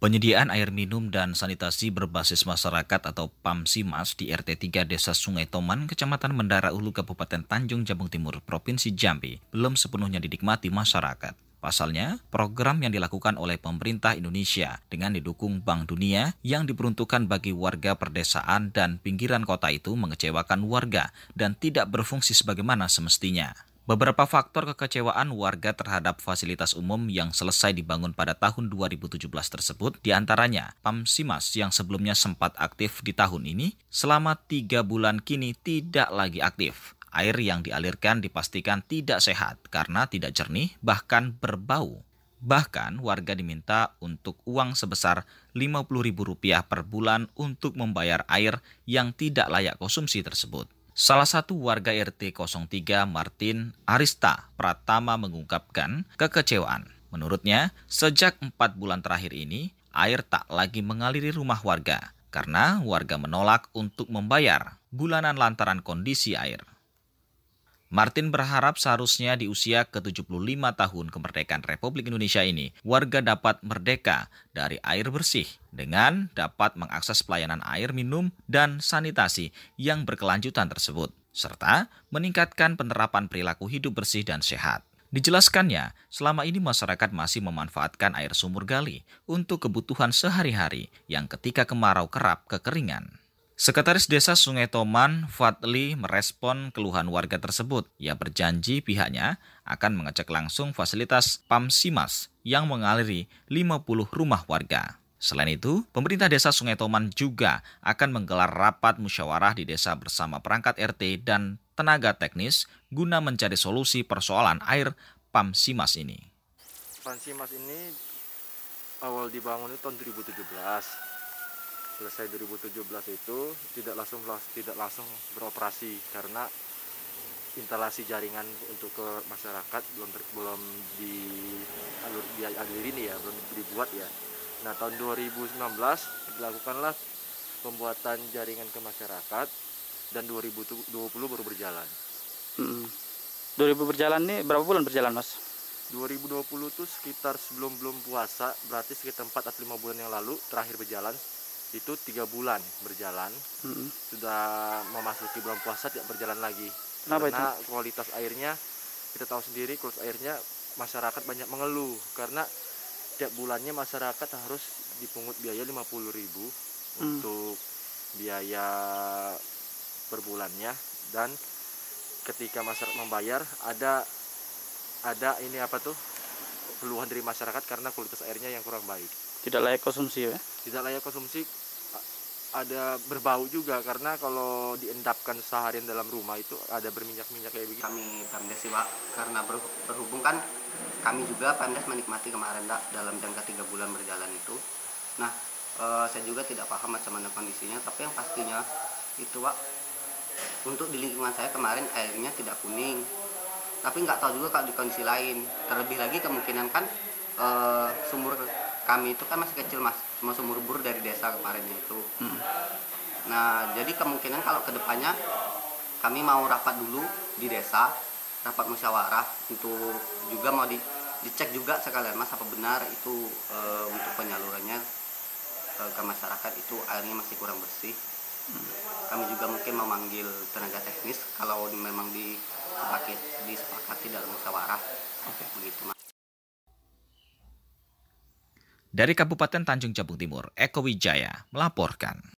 Penyediaan air minum dan sanitasi berbasis masyarakat atau PAMSIMAS di RT 3 Desa Sungai Toman, Kecamatan Mendara Ulu, Kabupaten Tanjung Jabung Timur, Provinsi Jambi, belum sepenuhnya didikmati masyarakat. Pasalnya, program yang dilakukan oleh pemerintah Indonesia dengan didukung Bank Dunia yang diperuntukkan bagi warga perdesaan dan pinggiran kota itu mengecewakan warga dan tidak berfungsi sebagaimana semestinya. Beberapa faktor kekecewaan warga terhadap fasilitas umum yang selesai dibangun pada tahun 2017 tersebut diantaranya Pamsimas yang sebelumnya sempat aktif di tahun ini selama tiga bulan kini tidak lagi aktif. Air yang dialirkan dipastikan tidak sehat karena tidak jernih bahkan berbau. Bahkan warga diminta untuk uang sebesar Rp50.000 per bulan untuk membayar air yang tidak layak konsumsi tersebut. Salah satu warga RT 03 Martin Arista Pratama mengungkapkan kekecewaan. Menurutnya, sejak empat bulan terakhir ini, air tak lagi mengaliri rumah warga karena warga menolak untuk membayar bulanan lantaran kondisi air. Martin berharap seharusnya di usia ke-75 tahun kemerdekaan Republik Indonesia ini, warga dapat merdeka dari air bersih dengan dapat mengakses pelayanan air minum dan sanitasi yang berkelanjutan tersebut, serta meningkatkan penerapan perilaku hidup bersih dan sehat. Dijelaskannya, selama ini masyarakat masih memanfaatkan air sumur gali untuk kebutuhan sehari-hari yang ketika kemarau kerap kekeringan. Sekretaris Desa Sungai Toman, Fadli, merespon keluhan warga tersebut. Ia berjanji pihaknya akan mengecek langsung fasilitas PAM Simas yang mengaliri 50 rumah warga. Selain itu, pemerintah desa Sungai Toman juga akan menggelar rapat musyawarah di desa bersama perangkat RT dan tenaga teknis guna mencari solusi persoalan air PAM Simas ini. PAM Simas ini awal dibangun itu tahun 2017 selesai 2017 itu tidak langsung tidak langsung beroperasi karena instalasi jaringan untuk ke masyarakat belum ter, belum di alur di alur ini ya belum dibuat ya. Nah tahun 2019 dilakukanlah pembuatan jaringan ke masyarakat dan 2020 baru berjalan. Mm -hmm. 2000 berjalan nih berapa bulan berjalan mas? 2020 itu sekitar sebelum belum puasa berarti sekitar 4 atau 5 bulan yang lalu terakhir berjalan itu tiga bulan berjalan hmm. sudah memasuki bulan puasa tidak berjalan lagi Kenapa karena itu? kualitas airnya kita tahu sendiri kualitas airnya masyarakat banyak mengeluh karena tiap bulannya masyarakat harus dipungut biaya 50.000 mm. untuk biaya per bulannya dan ketika masyarakat membayar ada ada ini apa tuh keluhan dari masyarakat karena kualitas airnya yang kurang baik tidak layak konsumsi ya tidak layak konsumsi ada berbau juga karena kalau diendapkan seharian dalam rumah itu ada berminyak-minyak kayak begitu. Kami Pemda sih Pak, karena berhubung kan kami juga Pemda menikmati kemarin pak dalam jangka tiga bulan berjalan itu. Nah, e, saya juga tidak paham macam mana kondisinya, tapi yang pastinya itu Pak, untuk di lingkungan saya kemarin airnya tidak kuning, tapi nggak tahu juga kalau di kondisi lain. Terlebih lagi kemungkinan kan e, sumur kami itu kan masih kecil mas masuk buru dari desa kemarin itu hmm. nah jadi kemungkinan kalau kedepannya kami mau rapat dulu di desa rapat musyawarah untuk juga mau di, dicek juga sekalian mas apa benar itu e, untuk penyalurannya e, ke masyarakat itu airnya masih kurang bersih hmm. kami juga mungkin memanggil tenaga teknis kalau memang di disepakati dalam musyawarah okay. begitu mas dari Kabupaten Tanjung Jabung Timur, Eko Wijaya melaporkan.